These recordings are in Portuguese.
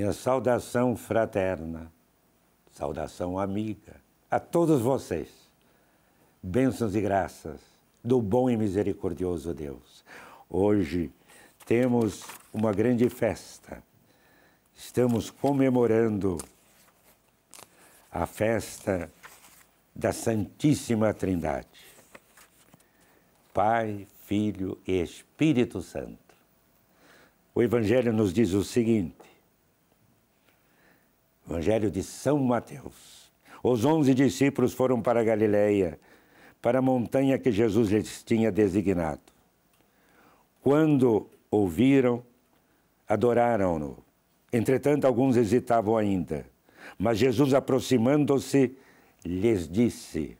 Minha saudação fraterna, saudação amiga a todos vocês. Bênçãos e graças do bom e misericordioso Deus. Hoje temos uma grande festa. Estamos comemorando a festa da Santíssima Trindade. Pai, Filho e Espírito Santo. O Evangelho nos diz o seguinte: Evangelho de São Mateus. Os onze discípulos foram para Galiléia, para a montanha que Jesus lhes tinha designado. Quando ouviram, adoraram-no. Entretanto, alguns hesitavam ainda. Mas Jesus, aproximando-se, lhes disse: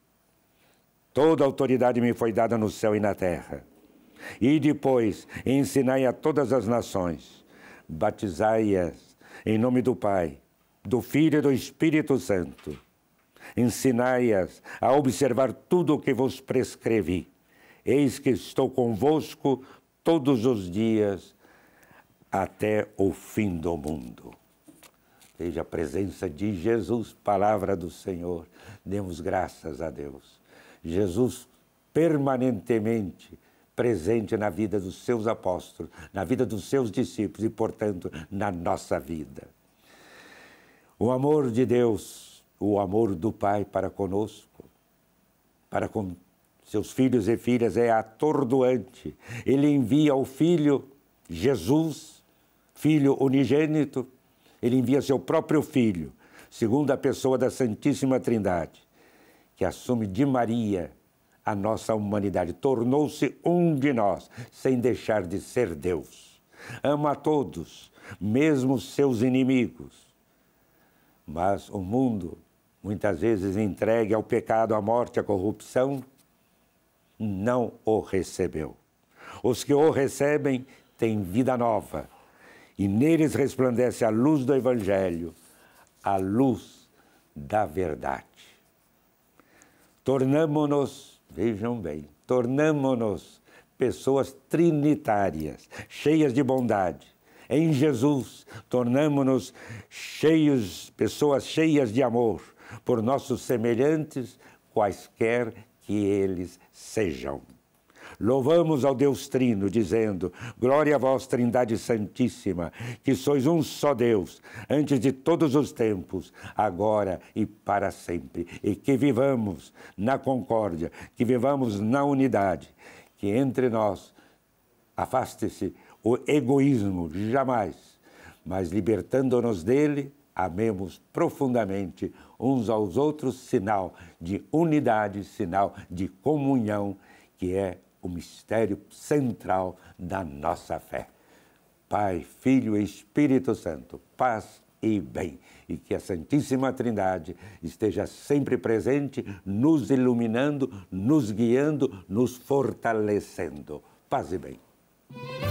Toda autoridade me foi dada no céu e na terra. E depois ensinai a todas as nações, batizai-as em nome do Pai do Filho e do Espírito Santo. Ensinai-as a observar tudo o que vos prescrevi. Eis que estou convosco todos os dias até o fim do mundo. Veja a presença de Jesus, palavra do Senhor. Demos graças a Deus. Jesus permanentemente presente na vida dos seus apóstolos, na vida dos seus discípulos e, portanto, na nossa vida. O amor de Deus, o amor do Pai para conosco, para com seus filhos e filhas é atordoante. Ele envia o Filho, Jesus, Filho unigênito, ele envia seu próprio Filho, segundo a pessoa da Santíssima Trindade, que assume de Maria a nossa humanidade, tornou-se um de nós, sem deixar de ser Deus. Ama a todos, mesmo seus inimigos mas o mundo, muitas vezes entregue ao pecado, à morte, à corrupção, não o recebeu. Os que o recebem têm vida nova e neles resplandece a luz do Evangelho, a luz da verdade. Tornamo-nos, vejam bem, tornamo-nos pessoas trinitárias, cheias de bondade, em Jesus, tornamo-nos cheios, pessoas cheias de amor por nossos semelhantes, quaisquer que eles sejam. Louvamos ao Deus Trino, dizendo: Glória a vós, Trindade Santíssima, que sois um só Deus, antes de todos os tempos, agora e para sempre. E que vivamos na concórdia, que vivamos na unidade, que entre nós afaste-se o egoísmo, jamais, mas libertando-nos dele, amemos profundamente uns aos outros, sinal de unidade, sinal de comunhão, que é o mistério central da nossa fé. Pai, Filho e Espírito Santo, paz e bem. E que a Santíssima Trindade esteja sempre presente, nos iluminando, nos guiando, nos fortalecendo. Paz e bem.